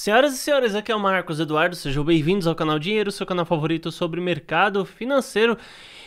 Senhoras e senhores, aqui é o Marcos Eduardo, sejam bem-vindos ao canal Dinheiro, seu canal favorito sobre mercado financeiro.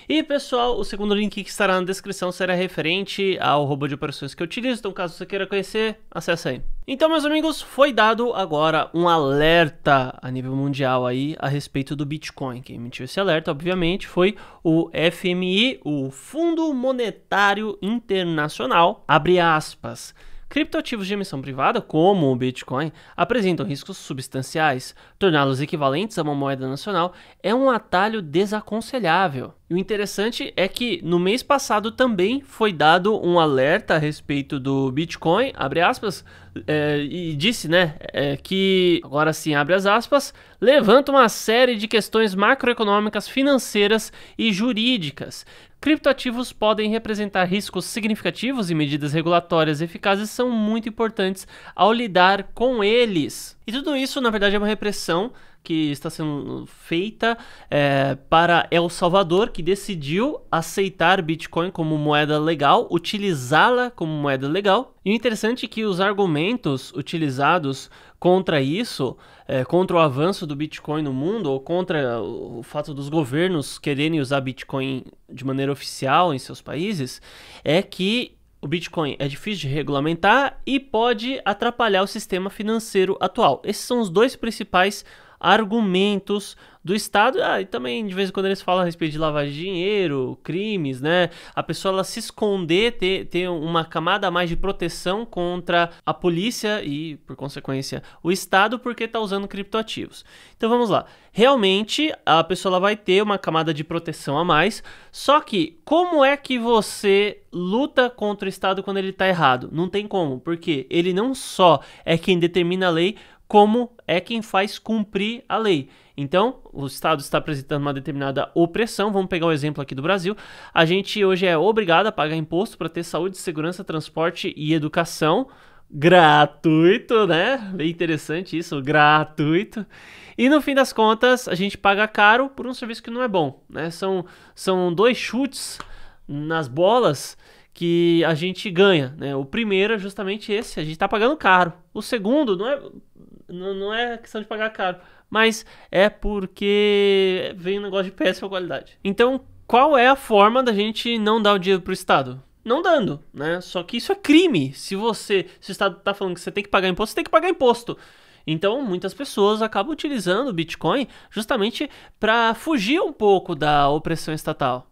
E pessoal, o segundo link que estará na descrição será referente ao robô de operações que eu utilizo, então caso você queira conhecer, acessa aí. Então, meus amigos, foi dado agora um alerta a nível mundial aí a respeito do Bitcoin. Quem emitiu esse alerta, obviamente, foi o FMI, o Fundo Monetário Internacional, abre aspas Criptoativos de emissão privada, como o Bitcoin, apresentam riscos substanciais. Torná-los equivalentes a uma moeda nacional é um atalho desaconselhável. E o interessante é que no mês passado também foi dado um alerta a respeito do Bitcoin, abre aspas, é, e disse, né, é, que, agora sim, abre as aspas, levanta uma série de questões macroeconômicas, financeiras e jurídicas. Criptoativos podem representar riscos significativos e medidas regulatórias eficazes são muito importantes ao lidar com eles. E tudo isso, na verdade, é uma repressão que está sendo feita é, para El Salvador, que decidiu aceitar Bitcoin como moeda legal, utilizá-la como moeda legal. E o interessante é que os argumentos utilizados contra isso, é, contra o avanço do Bitcoin no mundo, ou contra o fato dos governos quererem usar Bitcoin de maneira oficial em seus países, é que o Bitcoin é difícil de regulamentar e pode atrapalhar o sistema financeiro atual. Esses são os dois principais argumentos do Estado. Ah, e também de vez em quando eles falam a respeito de lavagem de dinheiro, crimes, né? A pessoa ela se esconder, ter, ter uma camada a mais de proteção contra a polícia e, por consequência, o Estado, porque está usando criptoativos. Então vamos lá. Realmente a pessoa ela vai ter uma camada de proteção a mais. Só que como é que você luta contra o Estado quando ele está errado? Não tem como, porque ele não só é quem determina a lei, como é quem faz cumprir a lei. Então, o Estado está apresentando uma determinada opressão, vamos pegar o um exemplo aqui do Brasil. A gente hoje é obrigado a pagar imposto para ter saúde, segurança, transporte e educação gratuito, né? Bem interessante isso, gratuito. E no fim das contas, a gente paga caro por um serviço que não é bom, né? São, são dois chutes nas bolas que a gente ganha, né? O primeiro é justamente esse, a gente está pagando caro. O segundo não é não, não é questão de pagar caro, mas é porque vem um negócio de péssima qualidade. Então, qual é a forma da gente não dar o dinheiro pro Estado? Não dando, né? Só que isso é crime. Se você, se o Estado tá falando que você tem que pagar imposto, você tem que pagar imposto. Então, muitas pessoas acabam utilizando o Bitcoin justamente para fugir um pouco da opressão estatal.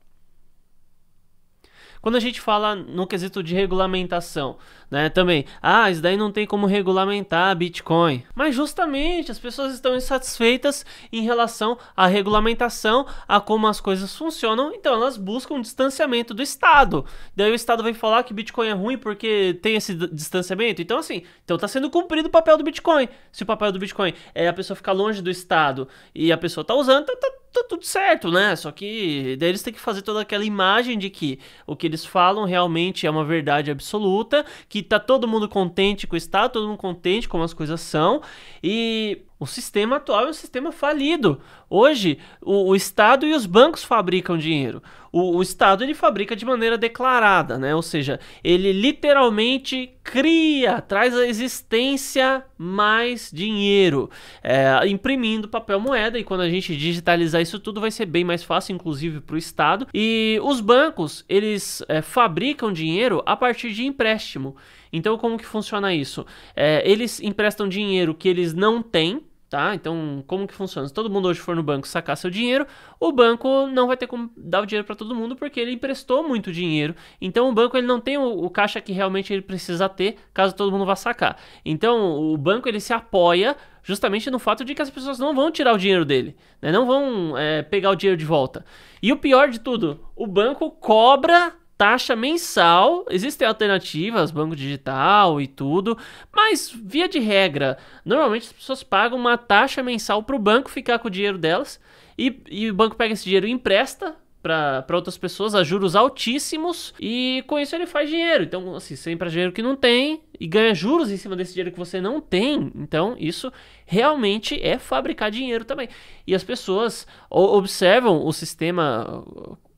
Quando a gente fala no quesito de regulamentação, né, também, ah, isso daí não tem como regulamentar Bitcoin. Mas justamente as pessoas estão insatisfeitas em relação à regulamentação, a como as coisas funcionam, então elas buscam um distanciamento do Estado. Daí o Estado vai falar que Bitcoin é ruim porque tem esse distanciamento. Então assim, então tá sendo cumprido o papel do Bitcoin. Se o papel do Bitcoin é a pessoa ficar longe do Estado e a pessoa tá usando, tá, tá tá tudo certo, né? Só que daí eles têm que fazer toda aquela imagem de que o que eles falam realmente é uma verdade absoluta, que tá todo mundo contente com o Estado, todo mundo contente com as coisas são, e o sistema atual é um sistema falido. Hoje, o, o Estado e os bancos fabricam dinheiro. O, o, Estado ele fabrica de maneira declarada, né? Ou seja, ele literalmente cria, traz à existência mais dinheiro, é, imprimindo papel moeda. E quando a gente digitalizar isso tudo, vai ser bem mais fácil, inclusive para o Estado. E os bancos eles é, fabricam dinheiro a partir de empréstimo. Então, como que funciona isso? É, eles emprestam dinheiro que eles não têm tá? Então, como que funciona? Se todo mundo hoje for no banco sacar seu dinheiro, o banco não vai ter como dar o dinheiro para todo mundo porque ele emprestou muito dinheiro. Então, o banco ele não tem o, o, caixa que realmente ele precisa ter, caso todo mundo vá sacar. Então, o banco ele se apoia justamente no fato de que as pessoas não vão tirar o dinheiro dele, né? não vão é, pegar o dinheiro de volta. E o pior de tudo, o banco cobra taxa mensal. Existem alternativas, banco digital e tudo, mas via de regra, normalmente as pessoas pagam uma taxa mensal para o banco ficar com o dinheiro delas e, e o banco pega esse dinheiro e empresta para outras pessoas a juros altíssimos e com isso ele faz dinheiro. Então, assim, você empresta dinheiro que não tem e ganha juros em cima desse dinheiro que você não tem. Então, isso realmente é fabricar dinheiro também. E as pessoas observam o sistema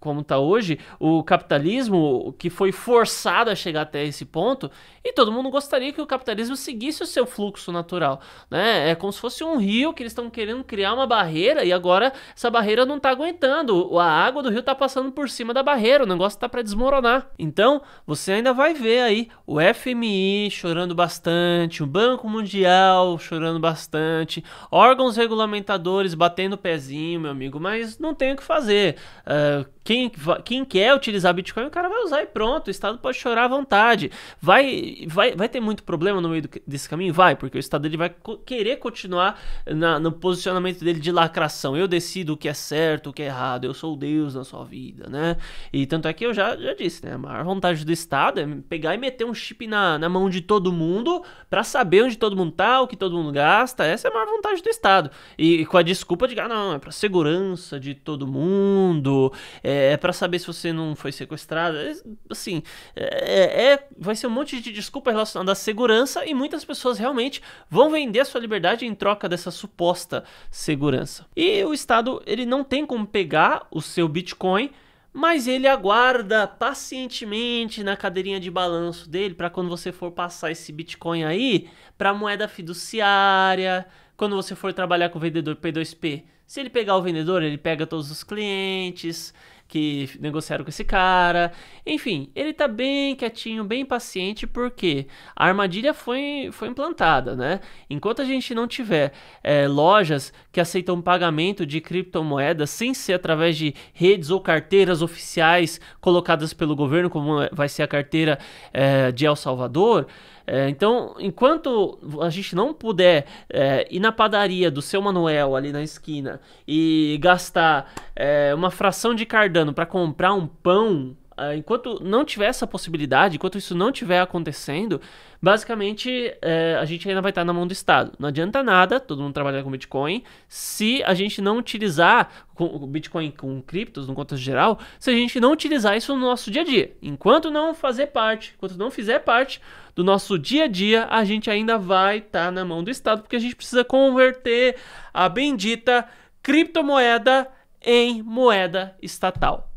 como está hoje, o capitalismo que foi forçado a chegar até esse ponto, e todo mundo gostaria que o capitalismo seguisse o seu fluxo natural, né? É como se fosse um rio que eles estão querendo criar uma barreira e agora essa barreira não está aguentando, a água do rio está passando por cima da barreira, o negócio está para desmoronar. Então, você ainda vai ver aí o FMI chorando bastante, o Banco Mundial chorando bastante, órgãos regulamentadores batendo o pezinho, meu amigo, mas não tem o que fazer. Uh, quem, quem quer utilizar Bitcoin, o cara vai usar e pronto. O Estado pode chorar à vontade. Vai, vai, vai ter muito problema no meio do, desse caminho? Vai, porque o Estado ele vai co querer continuar na, no posicionamento dele de lacração. Eu decido o que é certo, o que é errado. Eu sou o Deus na sua vida, né? E tanto é que eu já, já disse, né? A maior vontade do Estado é pegar e meter um chip na, na mão de todo mundo para saber onde todo mundo tá, o que todo mundo gasta. Essa é a maior vontade do Estado. E, e com a desculpa de, ah, não, é pra segurança de todo mundo. É, é, é para saber se você não foi sequestrado. É, assim, é, é, vai ser um monte de desculpa relacionada à segurança e muitas pessoas realmente vão vender a sua liberdade em troca dessa suposta segurança. E o Estado ele não tem como pegar o seu Bitcoin mas ele aguarda pacientemente na cadeirinha de balanço dele para quando você for passar esse Bitcoin aí para moeda fiduciária, quando você for trabalhar com o vendedor P2P. Se ele pegar o vendedor, ele pega todos os clientes que negociaram com esse cara. Enfim, ele tá bem quietinho, bem paciente, porque a armadilha foi, foi implantada, né? Enquanto a gente não tiver é, lojas que aceitam pagamento de criptomoedas sem ser através de redes ou carteiras oficiais colocadas pelo governo, como vai ser a carteira é, de El Salvador. É, então, enquanto a gente não puder é, ir na padaria do seu Manuel ali na esquina e gastar é, uma fração de cardan para comprar um pão, ah, enquanto não tiver essa possibilidade, enquanto isso não estiver acontecendo, basicamente é, a gente ainda vai estar na mão do Estado. Não adianta nada, todo mundo trabalhar com Bitcoin, se a gente não utilizar o Bitcoin com criptos, no contexto geral, se a gente não utilizar isso no nosso dia a dia. Enquanto não fazer parte, enquanto não fizer parte do nosso dia a dia, a gente ainda vai estar na mão do Estado, porque a gente precisa converter a bendita criptomoeda em moeda estatal.